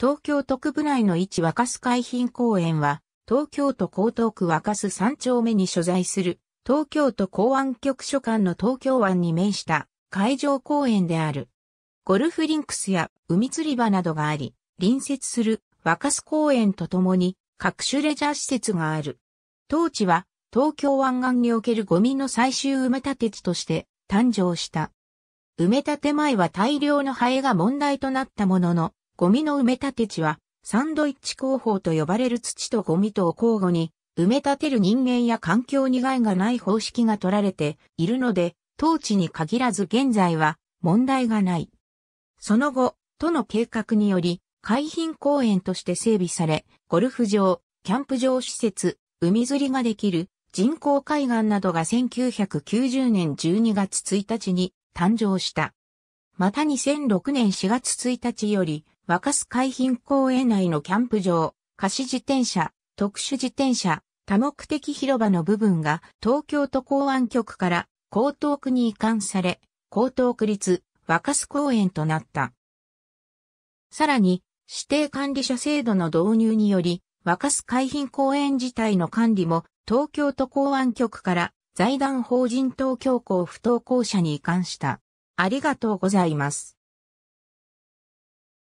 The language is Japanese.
東京都区部内の位置若洲海浜公園は、東京都江東区若洲三丁目に所在する、東京都公安局所管の東京湾に面した海上公園である。ゴルフリンクスや海釣り場などがあり、隣接する若洲公園とともに各種レジャー施設がある。当地は東京湾岸におけるゴミの最終埋め立て地として誕生した。埋め立て前は大量のハエが問題となったものの、ゴミの埋め立て地は、サンドイッチ工法と呼ばれる土とゴミとを交互に、埋め立てる人間や環境に害がない方式が取られているので、当地に限らず現在は問題がない。その後、都の計画により、海浜公園として整備され、ゴルフ場、キャンプ場施設、海釣りができる人工海岸などが1990年12月1日に誕生した。また2006年4月1日より、若洲海浜公園内のキャンプ場、貸自転車、特殊自転車、多目的広場の部分が東京都公安局から江東区に移管され、江東区立若洲公園となった。さらに、指定管理者制度の導入により、若洲海浜公園自体の管理も東京都公安局から財団法人東京港不登校者に移管した。ありがとうございます。